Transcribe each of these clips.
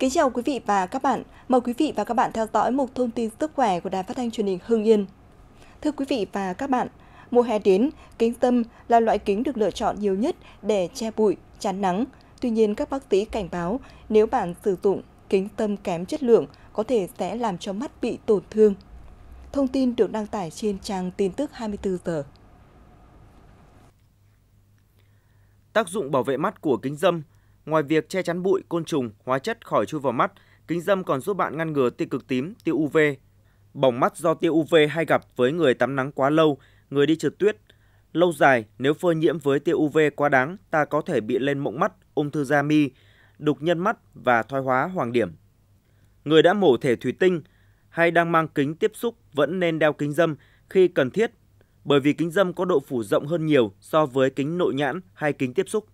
Kính chào quý vị và các bạn. Mời quý vị và các bạn theo dõi một thông tin sức khỏe của Đài Phát thanh Truyền hình Hưng Yên. Thưa quý vị và các bạn, mùa hè đến, kính tâm là loại kính được lựa chọn nhiều nhất để che bụi, chắn nắng. Tuy nhiên, các bác sĩ cảnh báo nếu bạn sử dụng kính tâm kém chất lượng có thể sẽ làm cho mắt bị tổn thương. Thông tin được đăng tải trên trang tin tức 24 giờ. Tác dụng bảo vệ mắt của kính dâm Ngoài việc che chắn bụi, côn trùng, hóa chất khỏi chui vào mắt, kính dâm còn giúp bạn ngăn ngừa tia cực tím, tia UV. Bỏng mắt do tia UV hay gặp với người tắm nắng quá lâu, người đi trượt tuyết. Lâu dài, nếu phơi nhiễm với tia UV quá đáng, ta có thể bị lên mộng mắt, ung thư da mi, đục nhân mắt và thoái hóa hoàng điểm. Người đã mổ thể thủy tinh hay đang mang kính tiếp xúc vẫn nên đeo kính dâm khi cần thiết, bởi vì kính dâm có độ phủ rộng hơn nhiều so với kính nội nhãn hay kính tiếp xúc.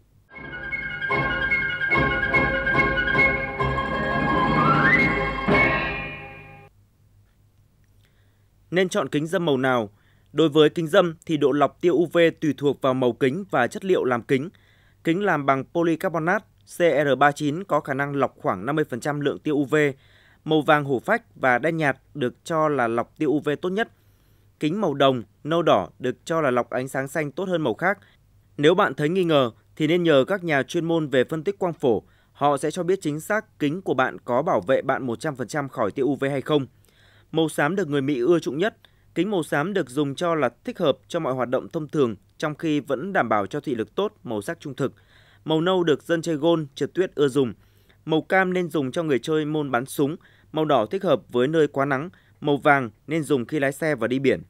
nên chọn kính dâm màu nào. Đối với kính dâm thì độ lọc tia UV tùy thuộc vào màu kính và chất liệu làm kính. Kính làm bằng polycarbonate CR39 có khả năng lọc khoảng 50% lượng tia UV. Màu vàng hổ phách và đen nhạt được cho là lọc tia UV tốt nhất. Kính màu đồng, nâu đỏ được cho là lọc ánh sáng xanh tốt hơn màu khác. Nếu bạn thấy nghi ngờ thì nên nhờ các nhà chuyên môn về phân tích quang phổ, họ sẽ cho biết chính xác kính của bạn có bảo vệ bạn 100% khỏi tia UV hay không. Màu xám được người Mỹ ưa chuộng nhất. Kính màu xám được dùng cho là thích hợp cho mọi hoạt động thông thường, trong khi vẫn đảm bảo cho thị lực tốt, màu sắc trung thực. Màu nâu được dân chơi gôn, trượt tuyết ưa dùng. Màu cam nên dùng cho người chơi môn bắn súng. Màu đỏ thích hợp với nơi quá nắng. Màu vàng nên dùng khi lái xe và đi biển.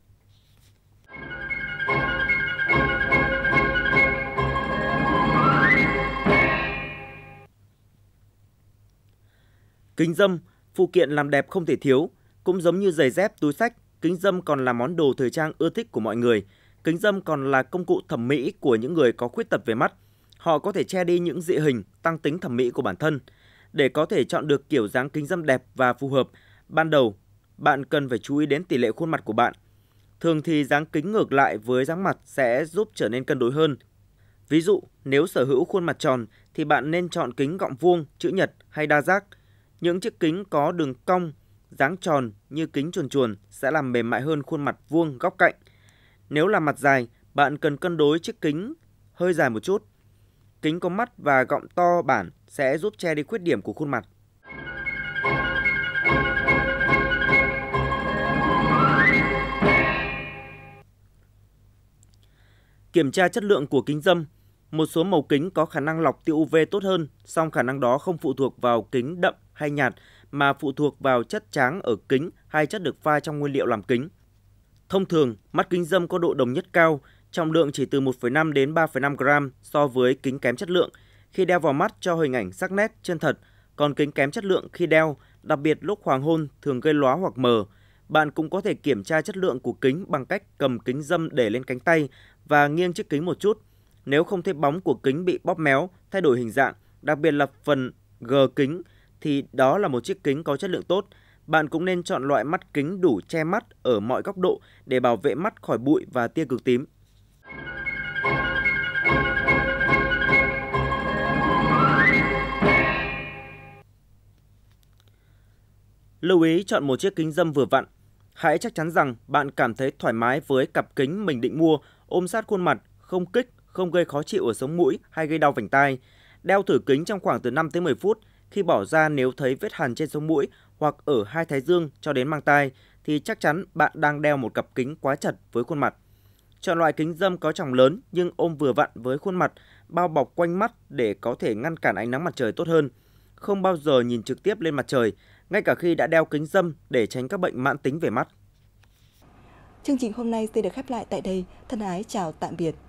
Kính dâm, phụ kiện làm đẹp không thể thiếu, cũng giống như giày dép, túi sách, kính dâm còn là món đồ thời trang ưa thích của mọi người. Kính dâm còn là công cụ thẩm mỹ của những người có khuyết tật về mắt. Họ có thể che đi những dị hình, tăng tính thẩm mỹ của bản thân. Để có thể chọn được kiểu dáng kính dâm đẹp và phù hợp, ban đầu bạn cần phải chú ý đến tỷ lệ khuôn mặt của bạn. Thường thì dáng kính ngược lại với dáng mặt sẽ giúp trở nên cân đối hơn. Ví dụ, nếu sở hữu khuôn mặt tròn thì bạn nên chọn kính gọng vuông, chữ nhật hay đa giác. Những chiếc kính có đường cong dáng tròn như kính chuồn chuồn sẽ làm mềm mại hơn khuôn mặt vuông góc cạnh. Nếu là mặt dài, bạn cần cân đối chiếc kính hơi dài một chút. Kính có mắt và gọng to bản sẽ giúp che đi khuyết điểm của khuôn mặt. Kiểm tra chất lượng của kính dâm. Một số màu kính có khả năng lọc tia UV tốt hơn, song khả năng đó không phụ thuộc vào kính đậm hay nhạt mà phụ thuộc vào chất tráng ở kính hay chất được pha trong nguyên liệu làm kính. Thông thường, mắt kính dâm có độ đồng nhất cao, trọng lượng chỉ từ 1,5 đến 3,5 gram so với kính kém chất lượng khi đeo vào mắt cho hình ảnh sắc nét chân thật, còn kính kém chất lượng khi đeo, đặc biệt lúc hoàng hôn thường gây lóa hoặc mờ. Bạn cũng có thể kiểm tra chất lượng của kính bằng cách cầm kính dâm để lên cánh tay và nghiêng chiếc kính một chút. Nếu không thấy bóng của kính bị bóp méo, thay đổi hình dạng, đặc biệt là phần g kính thì đó là một chiếc kính có chất lượng tốt. Bạn cũng nên chọn loại mắt kính đủ che mắt ở mọi góc độ để bảo vệ mắt khỏi bụi và tia cực tím. Lưu ý chọn một chiếc kính dâm vừa vặn. Hãy chắc chắn rằng bạn cảm thấy thoải mái với cặp kính mình định mua, ôm sát khuôn mặt, không kích, không gây khó chịu ở sống mũi hay gây đau vành tai. Đeo thử kính trong khoảng từ 5 tới 10 phút khi bỏ ra nếu thấy vết hằn trên sống mũi hoặc ở hai thái dương cho đến mang tai thì chắc chắn bạn đang đeo một cặp kính quá chặt với khuôn mặt. Chọn loại kính dâm có tròng lớn nhưng ôm vừa vặn với khuôn mặt, bao bọc quanh mắt để có thể ngăn cản ánh nắng mặt trời tốt hơn. Không bao giờ nhìn trực tiếp lên mặt trời, ngay cả khi đã đeo kính dâm để tránh các bệnh mãn tính về mắt. Chương trình hôm nay xin được khép lại tại đây. Thân ái chào tạm biệt.